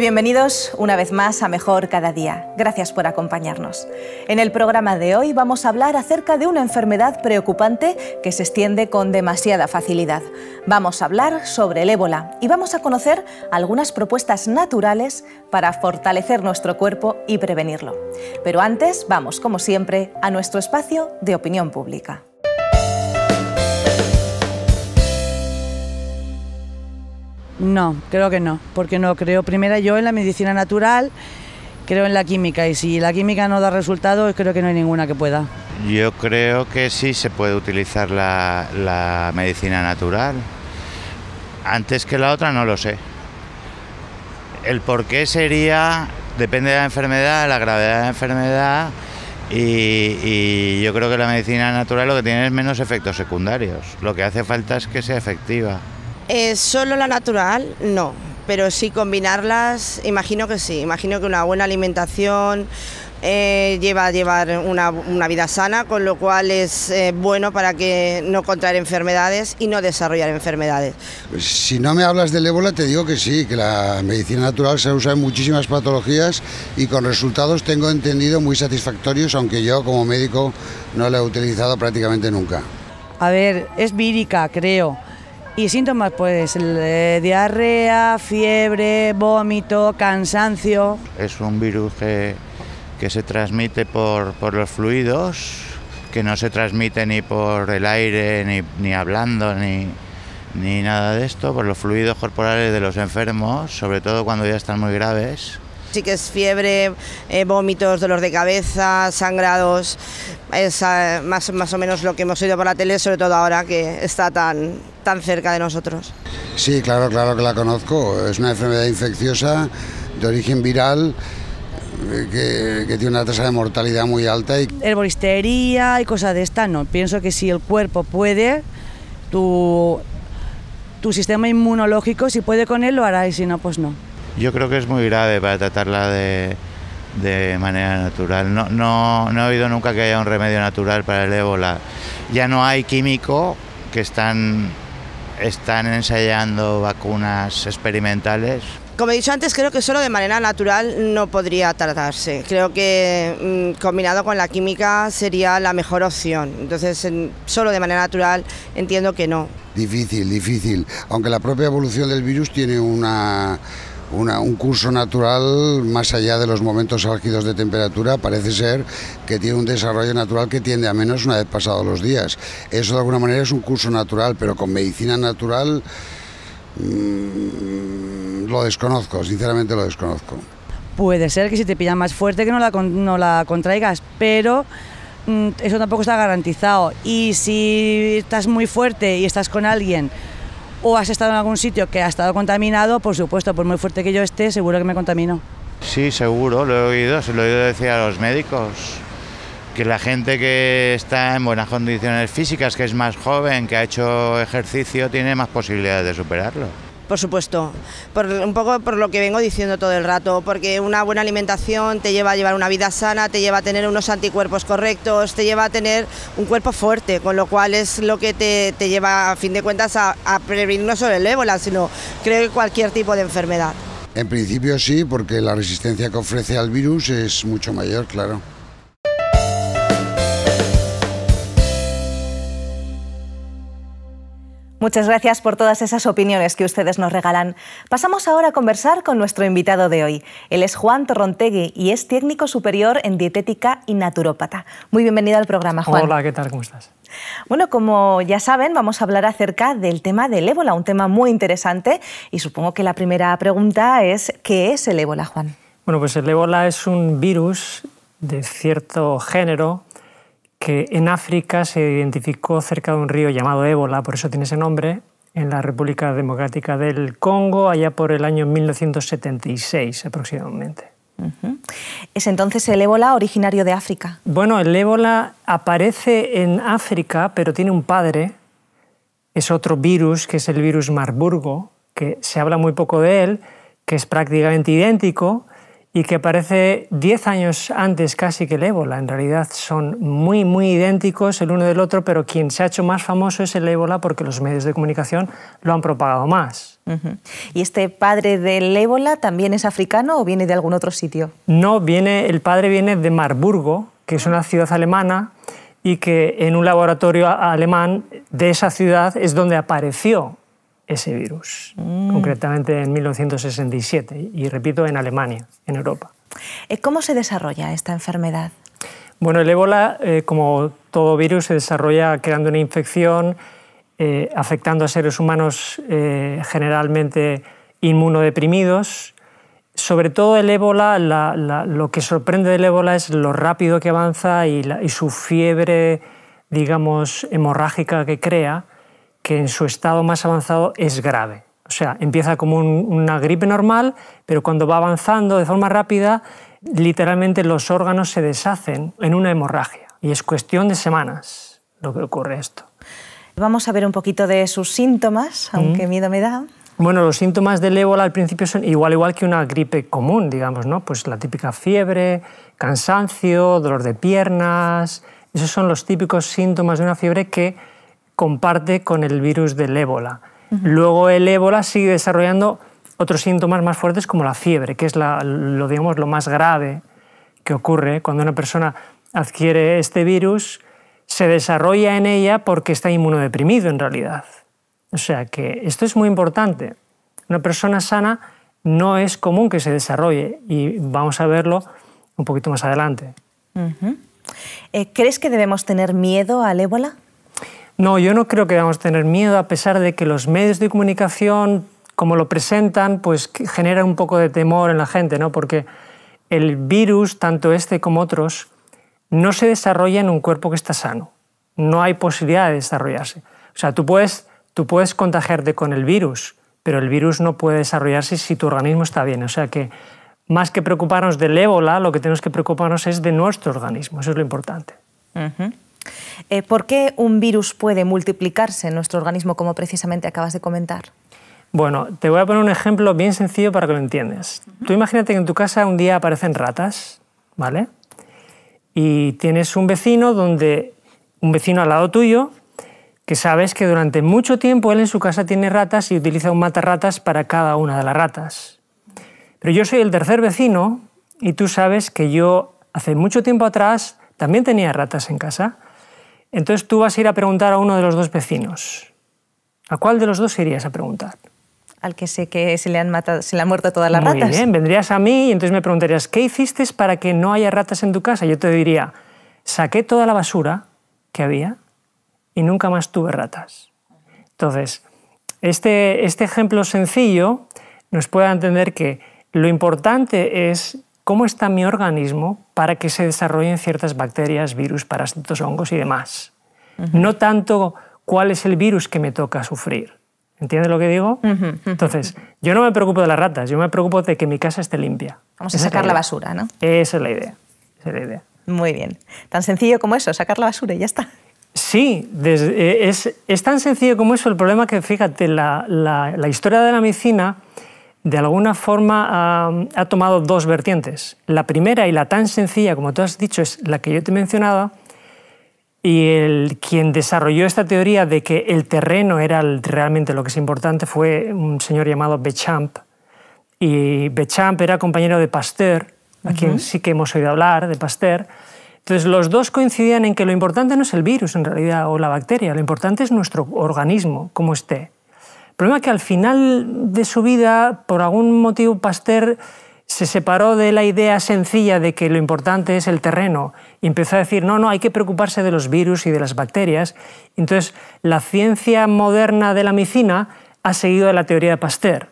bienvenidos una vez más a Mejor Cada Día. Gracias por acompañarnos. En el programa de hoy vamos a hablar acerca de una enfermedad preocupante que se extiende con demasiada facilidad. Vamos a hablar sobre el ébola y vamos a conocer algunas propuestas naturales para fortalecer nuestro cuerpo y prevenirlo. Pero antes vamos, como siempre, a nuestro espacio de opinión pública. No, creo que no, porque no creo. Primera, yo en la medicina natural creo en la química y si la química no da resultados, creo que no hay ninguna que pueda. Yo creo que sí se puede utilizar la, medicina natural. Antes que la otra no lo sé. El por qué sería, depende de la enfermedad, la gravedad de la enfermedad y yo creo que la medicina natural lo que tiene es menos efectos secundarios. Lo que hace falta es que sea efectiva. Eh, solo la natural, no, pero sí combinarlas, imagino que sí, imagino que una buena alimentación eh, lleva a llevar una, vida sana, con lo cual es eh, bueno para que no contraer enfermedades y no desarrollar enfermedades. Pues si no me hablas del ébola, te digo que sí, que la medicina natural se usa en muchísimas patologías y con resultados tengo entendido muy satisfactorios, aunque yo como médico no la he utilizado prácticamente nunca. A ver, es vírica, creo y síntomas, pues diarrea, fiebre, vómito, cansancio. Es un virus que, se transmite por, los fluidos, que no se transmite ni por el aire, ni, hablando, ni, ni nada de esto, por los fluidos corporales de los enfermos, sobre todo cuando ya están muy graves Sí que es fiebre, eh, vómitos, dolor de cabeza, sangrados, es ah, más, más o menos lo que hemos oído por la tele, sobre todo ahora que está tan, tan cerca de nosotros. Sí, claro, claro que la conozco. Es una enfermedad infecciosa de origen viral. Eh, que, tiene una tasa de mortalidad muy alta. Y... Herboristería y cosas de esta, no. Pienso que si el cuerpo puede, tu, tu sistema inmunológico, si puede con él, lo hará y si no, pues no yo creo que es muy grave para tratarla de, manera natural. No, no, no, he oído nunca que haya un remedio natural para el ébola. Ya no hay químico que están, están ensayando vacunas experimentales. Como he dicho antes, creo que solo de manera natural no podría tratarse. Creo que mm, combinado con la química sería la mejor opción. Entonces, solo de manera natural entiendo que no. Difícil, difícil. Aunque la propia evolución del virus tiene una un curso natural, más allá de los momentos álgidos de temperatura, parece ser que tiene un desarrollo natural que tiende a menos una vez pasados los días. Eso de alguna manera es un curso natural, pero con medicina natural mm, lo desconozco, sinceramente lo desconozco. Puede ser que si te pillan más fuerte que no la, no la contraigas, pero mm, eso tampoco está garantizado. Y si estás muy fuerte y estás con alguien o has estado en algún sitio que ha estado contaminado, por supuesto, por muy fuerte que yo esté, seguro que me contamino. Sí, seguro, lo he oído, se lo he oído decir a los médicos, que la gente que está en buenas condiciones físicas, que es más joven, que ha hecho ejercicio, tiene más posibilidades de superarlo por supuesto. Por, un poco por lo que vengo diciendo todo el rato, porque una buena alimentación te lleva a llevar una vida sana, te lleva a tener unos anticuerpos correctos, te lleva a tener un cuerpo fuerte, con lo cual es lo que te, lleva a fin de cuentas a prevenir no solo el ébola, sino creo que cualquier tipo de enfermedad. En principio sí, porque la resistencia que ofrece al virus es mucho mayor, claro. Muchas gracias por todas esas opiniones que ustedes nos regalan. Pasamos ahora a conversar con nuestro invitado de hoy. Él es Juan Torrontegui y es técnico superior en dietética y naturópata. Muy bienvenido al programa, Juan. Hola, ¿qué tal? ¿Cómo estás? Bueno, como ya saben, vamos a hablar acerca del tema del ébola, un tema muy interesante y supongo que la primera pregunta es ¿qué es el ébola, Juan? Bueno, pues el ébola es un virus de cierto género que en África se identificó cerca de un río llamado Ébola, por eso tiene ese nombre, en la República Democrática del Congo, allá por el año 1976 aproximadamente. ¿Es entonces el ébola originario de África? Bueno, el ébola aparece en África, pero tiene un padre. Es otro virus, que es el virus Marburgo, que se habla muy poco de él, que es prácticamente idéntico, y que aparece 10 años antes casi que el ébola. En realidad son muy, muy idénticos el uno del otro, pero quien se ha hecho más famoso es el ébola porque los medios de comunicación lo han propagado más. ¿Y este padre del ébola también es africano o viene de algún otro sitio? No, viene, el padre viene de Marburgo, que es una ciudad alemana y que en un laboratorio alemán de esa ciudad es donde apareció ese virus, mm. concretamente en 1967, y repito, en Alemania, en Europa. Eh, ¿Cómo se desarrolla esta enfermedad? Bueno, el ébola, eh, como todo virus, se desarrolla creando una infección, eh, afectando a seres humanos generalmente inmunodeprimidos. Sobre todo el ébola, lo que sorprende del ébola es lo rápido que avanza y su fiebre, digamos, hemorrágica que crea que en su estado más avanzado es grave. O sea, empieza como una gripe normal, pero cuando va avanzando de forma rápida, literalmente los órganos se deshacen en una hemorragia. Y es cuestión de semanas lo que ocurre esto. Vamos a ver un poquito de sus síntomas, aunque miedo me da. Bueno, los síntomas del ébola al principio son igual igual que una gripe común, digamos, ¿no? Pues la típica fiebre, cansancio, dolor de piernas, esos son los típicos síntomas de una fiebre que comparte con el virus del ébola. Luego el ébola sigue desarrollando otros síntomas más fuertes como la fiebre, que es lo, digamos, lo más grave que ocurre cuando una persona adquiere este virus, se desarrolla en ella porque está inmunodeprimido en realidad. O sea que esto es muy importante. Una persona sana no es común que se desarrolle y vamos a verlo un poquito más adelante. Eh, ¿Crees que debemos tener miedo al ébola? No, yo no creo que debamos tener miedo, a pesar de que los medios de comunicación, como lo presentan, pues generan un poco de temor en la gente, ¿no? Porque el virus, tanto este como otros, no se desarrolla en un cuerpo que está sano. No hay posibilidad de desarrollarse. O sea, tú puedes, tú puedes contagiarte con el virus, pero el virus no puede desarrollarse si tu organismo está bien. O sea que más que preocuparnos del ébola, lo que tenemos que preocuparnos es de nuestro organismo. Eso es lo importante. Eh, ¿Por qué un virus puede multiplicarse en nuestro organismo, como precisamente acabas de comentar? Bueno, te voy a poner un ejemplo bien sencillo para que lo entiendas. Tú imagínate que en tu casa un día aparecen ratas, ¿vale? Y tienes un vecino donde un vecino al lado tuyo que sabes que durante mucho tiempo él en su casa tiene ratas y utiliza un mata-ratas para cada una de las ratas. Pero yo soy el tercer vecino y tú sabes que yo hace mucho tiempo atrás también tenía ratas en casa entonces tú vas a ir a preguntar a uno de los dos vecinos. ¿A cuál de los dos irías a preguntar? Al que sé que se le han, matado, se le muerto todas las ratas. Muy bien, vendrías a mí y entonces me preguntarías, ¿qué hiciste para que no haya ratas en tu casa? Yo te diría, saqué toda la basura que había y nunca más tuve ratas. Entonces, este, este ejemplo sencillo nos puede entender que lo importante es cómo está mi organismo para que se desarrollen ciertas bacterias, virus, parásitos, hongos y demás. No tanto cuál es el virus que me toca sufrir. ¿Entiendes lo que digo? Entonces, yo no me preocupo de las ratas, yo me preocupo de que mi casa esté limpia. Vamos a sacar la basura, ¿no? Esa es la idea. es la idea. Muy bien. Tan sencillo como eso, sacar la basura y ya está. Sí, eh, es, tan sencillo como eso. El problema que, fíjate, la historia de la medicina de alguna forma ha, tomado dos vertientes. La primera y la tan sencilla, como tú has dicho, es la que yo te mencionaba, y el, quien desarrolló esta teoría de que el terreno era realmente lo que es importante fue un señor llamado Bechamp. Y Bechamp era compañero de Pasteur, a quien sí que hemos oído hablar, de Pasteur. Entonces los dos coincidían en que lo importante no es el virus en realidad o la bacteria, lo importante es nuestro organismo, como esté problema es que al final de su vida, por algún motivo, Pasteur se separó de la idea sencilla de que lo importante es el terreno y empezó a decir, no, no, hay que preocuparse de los virus y de las bacterias. Entonces, la ciencia moderna de la medicina ha seguido la teoría de Pasteur.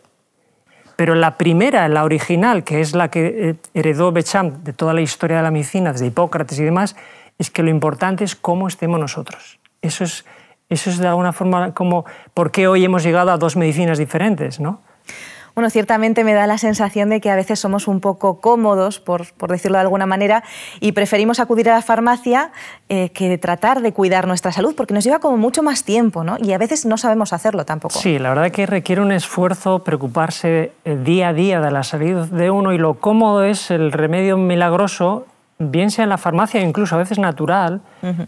Pero la primera, la original, que es la que eh, heredó Bechamp de toda la historia de la medicina, desde Hipócrates y demás, es que lo importante es cómo estemos nosotros. Eso es eso es de alguna forma como por qué hoy hemos llegado a dos medicinas diferentes, ¿no? Bueno, ciertamente me da la sensación de que a veces somos un poco cómodos, por, decirlo de alguna manera, y preferimos acudir a la farmacia eh, que tratar de cuidar nuestra salud, porque nos lleva como mucho más tiempo, ¿no? Y a veces no sabemos hacerlo tampoco. Sí, la verdad que requiere un esfuerzo preocuparse eh, día a día de la salud de uno y lo cómodo es el remedio milagroso bien sea en la farmacia, incluso a veces natural,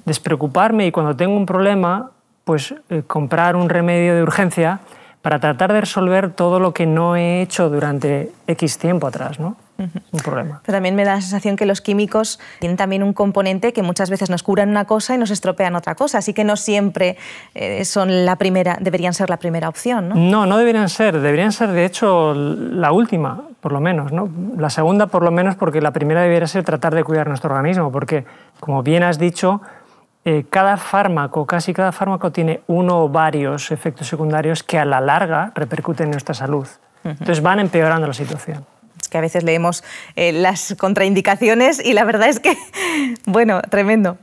despreocuparme y cuando tengo un problema pues eh, comprar un remedio de urgencia para tratar de resolver todo lo que no he hecho durante X tiempo atrás, ¿no? Un problema. Pero también me da la sensación que los químicos tienen también un componente que muchas veces nos curan una cosa y nos estropean otra cosa, así que no siempre eh, son la primera, deberían ser la primera opción, ¿no? No, no deberían ser, deberían ser de hecho la última, por lo menos, La segunda por lo menos porque la primera debería ser tratar de cuidar nuestro organismo, porque como bien has dicho, eh, cada fármaco, casi cada fármaco tiene uno o varios efectos secundarios que a la larga repercuten en nuestra salud. Entonces van empeorando la situación Es que a veces leemos eh, las contraindicaciones y la verdad es que, bueno, tremendo.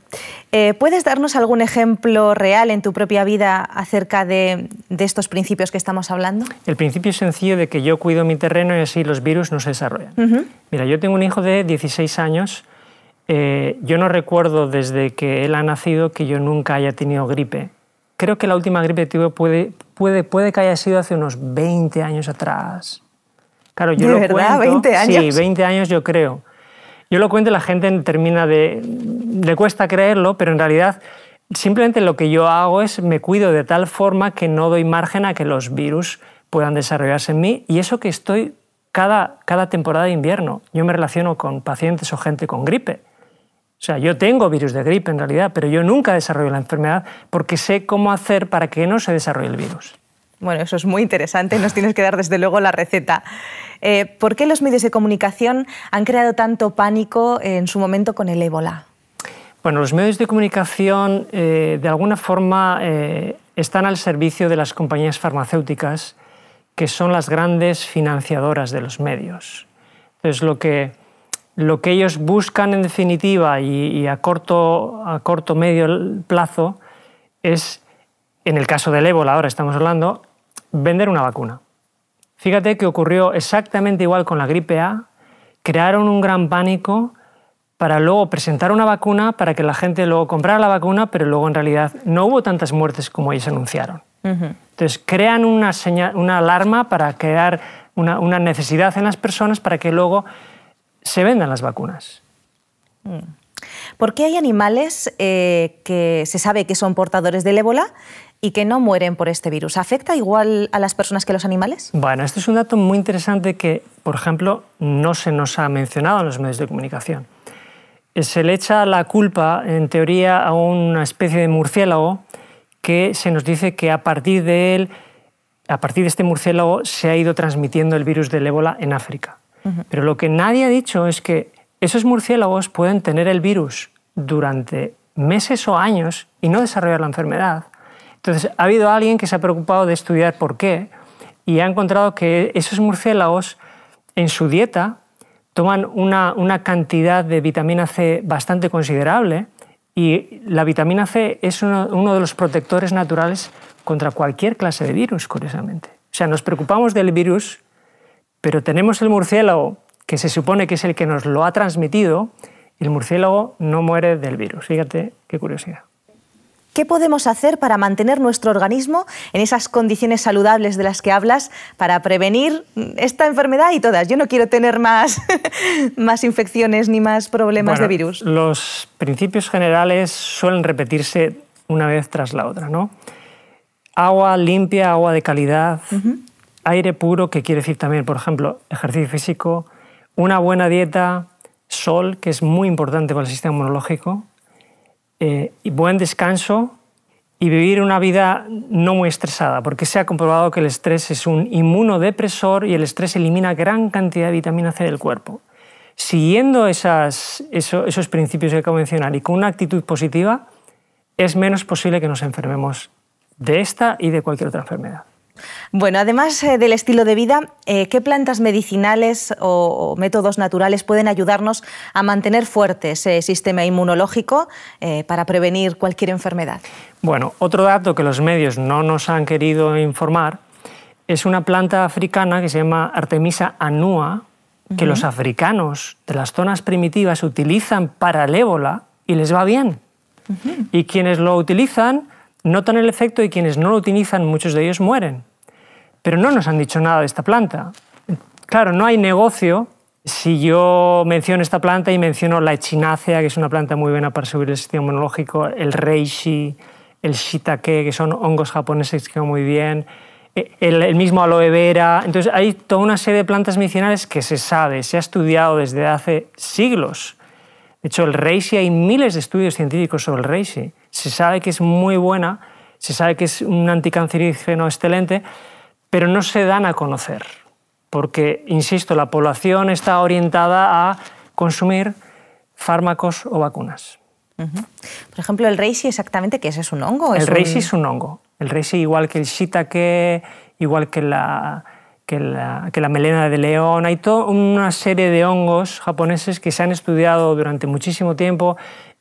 Eh, ¿Puedes darnos algún ejemplo real en tu propia vida acerca de, estos principios que estamos hablando? El principio sencillo de que yo cuido mi terreno y así los virus no se desarrollan. Mira, yo tengo un hijo de 16 años eh, yo no recuerdo desde que él ha nacido que yo nunca haya tenido gripe. Creo que la última gripe que tuve puede, puede, puede que haya sido hace unos 20 años atrás. Claro, yo ¿De lo verdad? ¿20 años? Sí, 20 años yo creo. Yo lo cuento y la gente termina de... Le cuesta creerlo, pero en realidad simplemente lo que yo hago es me cuido de tal forma que no doy margen a que los virus puedan desarrollarse en mí. Y eso que estoy cada, cada temporada de invierno. Yo me relaciono con pacientes o gente con gripe. O sea, yo tengo virus de gripe en realidad, pero yo nunca desarrollo la enfermedad porque sé cómo hacer para que no se desarrolle el virus. Bueno, eso es muy interesante, nos tienes que dar desde luego la receta. Eh, ¿Por qué los medios de comunicación han creado tanto pánico en su momento con el ébola? Bueno, los medios de comunicación eh, de alguna forma eh, están al servicio de las compañías farmacéuticas, que son las grandes financiadoras de los medios. Entonces, lo que lo que ellos buscan en definitiva y, a, corto, a corto medio plazo es, en el caso del ébola, ahora estamos hablando, vender una vacuna. Fíjate que ocurrió exactamente igual con la gripe A, crearon un gran pánico para luego presentar una vacuna, para que la gente luego comprara la vacuna, pero luego en realidad no hubo tantas muertes como ellos anunciaron. Entonces crean una, una alarma para crear una necesidad en las personas para que luego se vendan las vacunas. Mm. ¿Por qué hay animales eh, que se sabe que son portadores del ébola y que no mueren por este virus? ¿Afecta igual a las personas que los animales? Bueno, este es un dato muy interesante que, por ejemplo, no se nos ha mencionado en los medios de comunicación. Se le echa la culpa, en teoría, a una especie de murciélago que se nos dice que a partir de él, a partir de este murciélago, se ha ido transmitiendo el virus del ébola en África. Pero lo que nadie ha dicho es que esos murciélagos pueden tener el virus durante meses o años y no desarrollar la enfermedad. Entonces, ha habido alguien que se ha preocupado de estudiar por qué y ha encontrado que esos murciélagos en su dieta toman una, cantidad de vitamina C bastante considerable y la vitamina C es uno de los protectores naturales contra cualquier clase de virus, curiosamente. O sea, nos preocupamos del virus pero tenemos el murciélago, que se supone que es el que nos lo ha transmitido, y el murciélago no muere del virus. Fíjate qué curiosidad. ¿Qué podemos hacer para mantener nuestro organismo en esas condiciones saludables de las que hablas para prevenir esta enfermedad y todas? Yo no quiero tener más, más infecciones ni más problemas de virus. Los principios generales suelen repetirse una vez tras la otra, Agua limpia, agua de calidad, aire puro, que quiere decir también, por ejemplo, ejercicio físico, una buena dieta, sol, que es muy importante para el sistema inmunológico, eh, y buen descanso y vivir una vida no muy estresada, porque se ha comprobado que el estrés es un inmunodepresor y el estrés elimina gran cantidad de vitamina C del cuerpo. Siguiendo esos, esos principios que acabo de mencionar y con una actitud positiva, es menos posible que nos enfermemos de esta y de cualquier otra enfermedad. Bueno, además eh, del estilo de vida, eh, ¿qué plantas medicinales o, métodos naturales pueden ayudarnos a mantener fuerte ese sistema inmunológico eh, para prevenir cualquier enfermedad? Bueno, otro dato que los medios no nos han querido informar es una planta africana que se llama Artemisa anua, que los africanos de las zonas primitivas utilizan para el ébola y les va bien. Y quienes lo utilizan notan el efecto y quienes no lo utilizan, muchos de ellos mueren. Pero no nos han dicho nada de esta planta. Claro, no hay negocio si yo menciono esta planta y menciono la echinacea, que es una planta muy buena para subir el sistema inmunológico, el reishi, el shiitake, que son hongos japoneses que van muy bien, eh, el, el, mismo aloe vera. Entonces, hay toda una serie de plantas medicinales que se sabe, se ha estudiado desde hace siglos. De hecho, el reishi, hay miles de estudios científicos sobre el reishi. Se sabe que es muy buena, se sabe que es un anticancerígeno excelente, pero no se dan a conocer, porque, insisto, la población está orientada a consumir fármacos o vacunas. Por ejemplo, el reishi exactamente, ¿qué es? ¿Es un hongo? el reishi es un hongo. El reishi igual que el shiitake, igual que que la, que la melena de león, hay toda una serie de hongos japoneses que se han estudiado durante muchísimo tiempo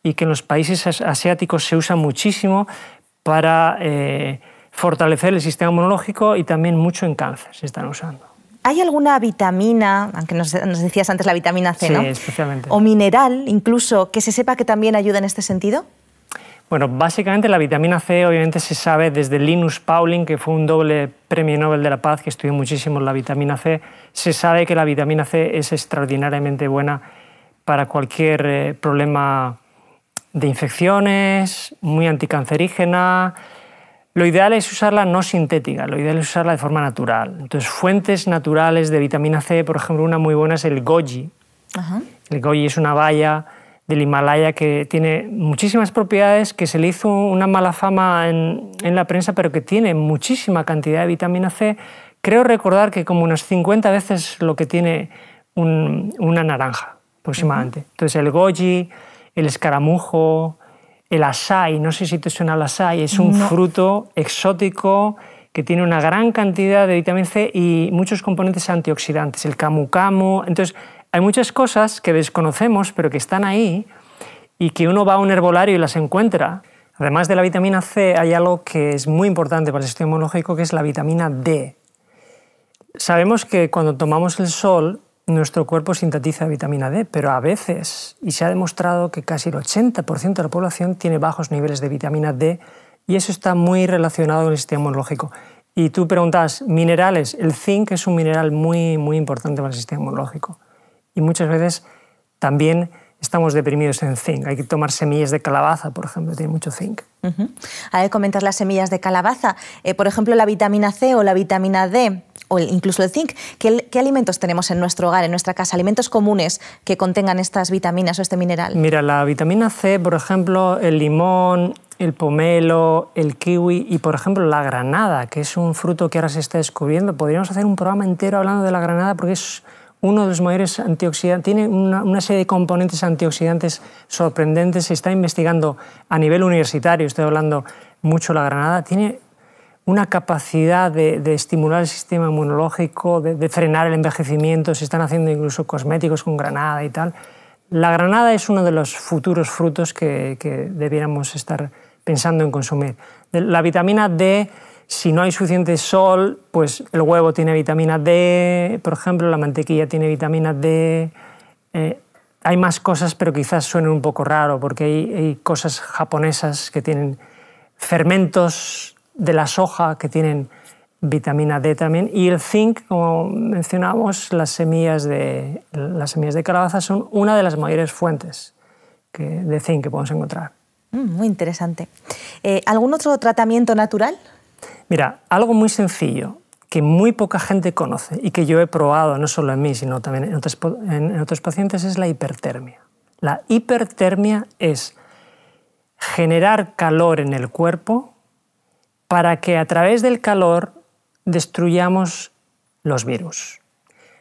y que en los países asiáticos se usa muchísimo para eh, fortalecer el sistema inmunológico y también mucho en cáncer se están usando. ¿Hay alguna vitamina, aunque nos, decías antes la vitamina C, o mineral incluso, que se sepa que también ayuda en este sentido? Bueno, básicamente la vitamina C obviamente se sabe desde Linus Pauling, que fue un doble premio Nobel de la Paz, que estudió muchísimo la vitamina C, se sabe que la vitamina C es extraordinariamente buena para cualquier eh, problema de infecciones, muy anticancerígena. Lo ideal es usarla no sintética, lo ideal es usarla de forma natural. Entonces, fuentes naturales de vitamina C, por ejemplo, una muy buena es el goji. El goji es una valla del Himalaya que tiene muchísimas propiedades, que se le hizo una mala fama en, la prensa, pero que tiene muchísima cantidad de vitamina C. Creo recordar que como unas 50 veces lo que tiene una naranja aproximadamente. Entonces, el goji, el escaramujo, el asai, no sé si te suena el asai, es un fruto exótico que tiene una gran cantidad de vitamina C y muchos componentes antioxidantes, el camu camu, entonces hay muchas cosas que desconocemos pero que están ahí y que uno va a un herbolario y las encuentra. Además de la vitamina C, hay algo que es muy importante para el sistema inmunológico, que es la vitamina D. Sabemos que cuando tomamos el sol, nuestro cuerpo sintetiza vitamina D, pero a veces, y se ha demostrado que casi el 80% de la población tiene bajos niveles de vitamina D, y eso está muy relacionado con el sistema inmunológico. Y tú preguntas, minerales, el zinc es un mineral muy, muy importante para el sistema inmunológico. Y muchas veces también estamos deprimidos en zinc. Hay que tomar semillas de calabaza, por ejemplo, tiene mucho zinc. A ver, comentas las semillas de calabaza. Eh, por ejemplo, la vitamina C o la vitamina D o incluso el zinc. ¿Qué, alimentos tenemos en nuestro hogar, en nuestra casa? Alimentos comunes que contengan estas vitaminas o este mineral. Mira, la vitamina C, por ejemplo, el limón, el pomelo, el kiwi y, por ejemplo, la granada, que es un fruto que ahora se está descubriendo. Podríamos hacer un programa entero hablando de la granada porque es uno de los mayores antioxidantes, tiene una, serie de componentes antioxidantes sorprendentes, se está investigando a nivel universitario, estoy hablando mucho la granada, tiene una capacidad de, estimular el sistema inmunológico, de, frenar el envejecimiento, se están haciendo incluso cosméticos con granada y tal. La granada es uno de los futuros frutos que, debiéramos estar pensando en consumir. La vitamina D, si no hay suficiente sol, pues el huevo tiene vitamina D, por ejemplo, la mantequilla tiene vitamina D. Eh, hay más cosas, pero quizás suenen un poco raro, porque hay cosas japonesas que tienen fermentos de la soja que tienen vitamina D también y el zinc, como mencionamos, las semillas de, las semillas de calabaza son una de las mayores fuentes de zinc que podemos encontrar. Mm, muy interesante. Eh, ¿Algún otro tratamiento natural? Mira, algo muy sencillo que muy poca gente conoce y que yo he probado no solo en mí, sino también en otros pacientes es la hipertermia. La hipertermia es generar calor en el cuerpo para que a través del calor destruyamos los virus.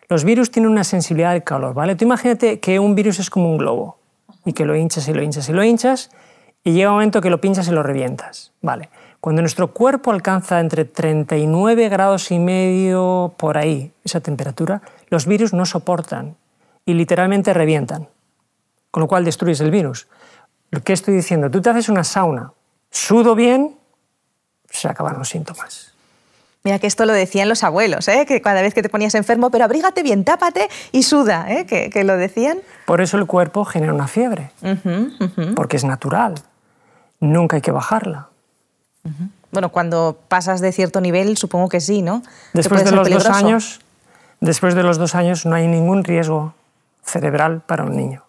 Los virus tienen una sensibilidad al calor, ¿vale? Tú imagínate que un virus es como un globo y que lo hinchas y lo hinchas y lo hinchas y llega un momento que lo pinchas y lo revientas, ¿vale? Cuando nuestro cuerpo alcanza entre 39 grados y medio por ahí, esa temperatura, los virus no soportan y literalmente revientan, con lo cual destruyes el virus. ¿Qué estoy diciendo? Tú te haces una sauna, sudo bien, se acaban los síntomas. Mira que esto lo decían los abuelos, ¿eh? que cada vez que te ponías enfermo, pero abrígate bien, tápate y suda, ¿eh? que, lo decían. Por eso el cuerpo genera una fiebre, porque es natural, nunca hay que bajarla. Bueno, cuando pasas de cierto nivel, supongo que sí, ¿no? Después de los dos años, después de los dos años no hay ningún riesgo cerebral para un niño,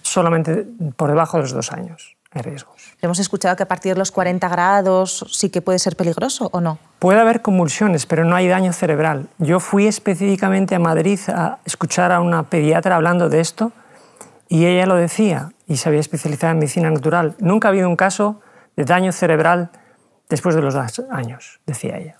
solamente por debajo de los dos años riesgos. Hemos escuchado que a partir de los 40 grados sí que puede ser peligroso o no. Puede haber convulsiones, pero no hay daño cerebral. Yo fui específicamente a Madrid a escuchar a una pediatra hablando de esto y ella lo decía y se había especializado en medicina natural. Nunca ha habido un caso de daño cerebral después de los años, decía ella.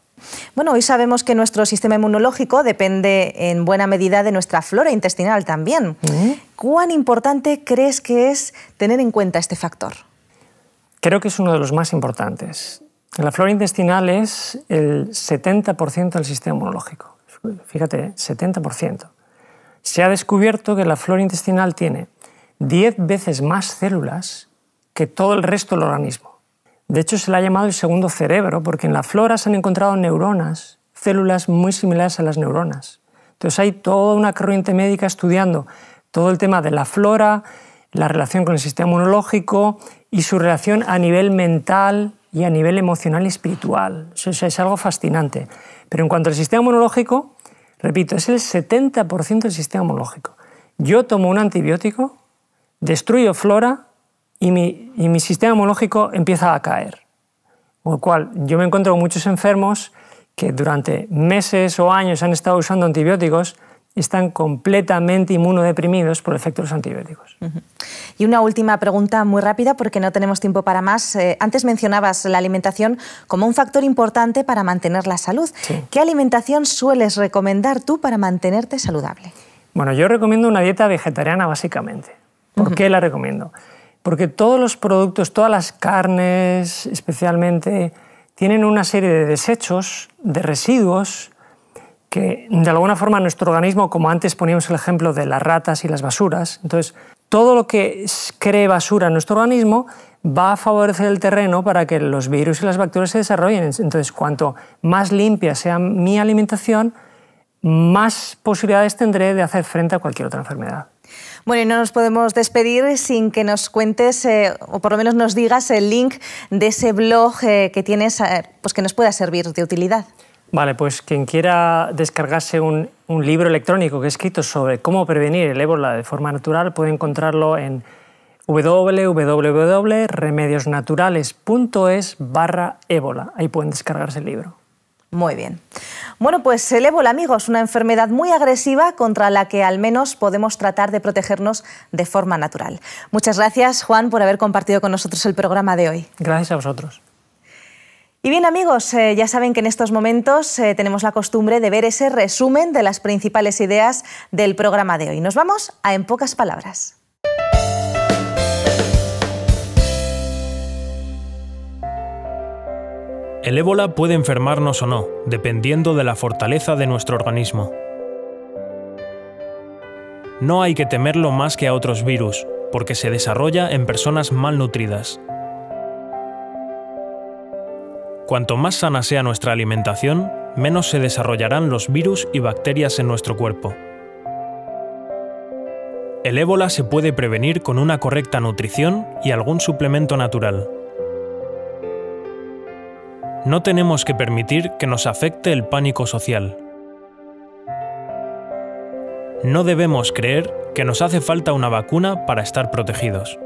Bueno, hoy sabemos que nuestro sistema inmunológico depende en buena medida de nuestra flora intestinal también. Mm. ¿Cuán importante crees que es tener en cuenta este factor? Creo que es uno de los más importantes. La flora intestinal es el 70% del sistema inmunológico. Fíjate, 70%. ¿eh? Se ha descubierto que la flora intestinal tiene 10 veces más células que todo el resto del organismo. De hecho, se le ha llamado el segundo cerebro porque en la flora se han encontrado neuronas, células muy similares a las neuronas. Entonces hay toda una corriente médica estudiando todo el tema de la flora, la relación con el sistema inmunológico y su relación a nivel mental y a nivel emocional y espiritual. Eso es algo fascinante. Pero en cuanto al sistema inmunológico, repito, es el 70% del sistema inmunológico. Yo tomo un antibiótico, destruyo flora, y mi, sistema inmunológico empieza a caer. Con lo cual, yo me encuentro con muchos enfermos que durante meses o años han estado usando antibióticos y están completamente inmunodeprimidos por el efecto de los antibióticos. Y una última pregunta muy rápida porque no tenemos tiempo para más. Eh, antes mencionabas la alimentación como un factor importante para mantener la salud. ¿Qué alimentación sueles recomendar tú para mantenerte saludable? Bueno, yo recomiendo una dieta vegetariana básicamente. ¿Por qué la recomiendo? porque todos los productos, todas las carnes especialmente, tienen una serie de desechos, de residuos, que de alguna forma nuestro organismo, como antes poníamos el ejemplo de las ratas y las basuras, entonces todo lo que cree basura en nuestro organismo va a favorecer el terreno para que los virus y las bacterias se desarrollen. Entonces, cuanto más limpia sea mi alimentación, más posibilidades tendré de hacer frente a cualquier otra enfermedad. Bueno, y no nos podemos despedir sin que nos cuentes eh, o por lo menos nos digas el link de ese blog eh, que tienes, eh, pues que nos pueda servir de utilidad. Vale, pues quien quiera descargarse un, un, libro electrónico que he escrito sobre cómo prevenir el ébola de forma natural puede encontrarlo en www.remediosnaturales.es barra ébola. Ahí pueden descargarse el libro. Muy bien. Bueno, pues el ébola, amigos, una enfermedad muy agresiva contra la que al menos podemos tratar de protegernos de forma natural. Muchas gracias, Juan, por haber compartido con nosotros el programa de hoy. Gracias a vosotros. Y bien amigos, eh, ya saben que en estos momentos eh, tenemos la costumbre de ver ese resumen de las principales ideas del programa de hoy. Nos vamos a En pocas palabras. El ébola puede enfermarnos o no, dependiendo de la fortaleza de nuestro organismo. No hay que temerlo más que a otros virus, porque se desarrolla en personas malnutridas. Cuanto más sana sea nuestra alimentación, menos se desarrollarán los virus y bacterias en nuestro cuerpo. El ébola se puede prevenir con una correcta nutrición y algún suplemento natural. No tenemos que permitir que nos afecte el pánico social. No debemos creer que nos hace falta una vacuna para estar protegidos.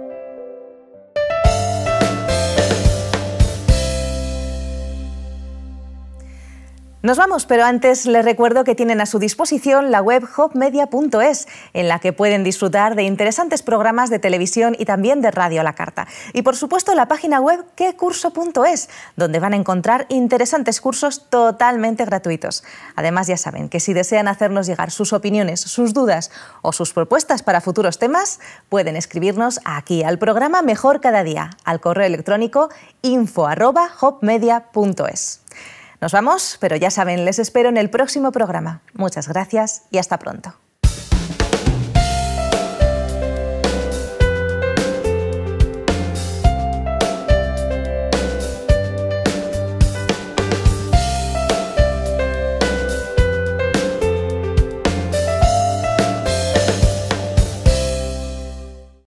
Nos vamos, pero antes les recuerdo que tienen a su disposición la web hopmedia.es, en la que pueden disfrutar de interesantes programas de televisión y también de radio a la carta. Y por supuesto la página web quecurso.es, donde van a encontrar interesantes cursos totalmente gratuitos. Además ya saben que si desean hacernos llegar sus opiniones, sus dudas o sus propuestas para futuros temas, pueden escribirnos aquí al programa Mejor Cada Día, al correo electrónico info.hopmedia.es. Nos vamos, pero ya saben, les espero en el próximo programa. Muchas gracias y hasta pronto.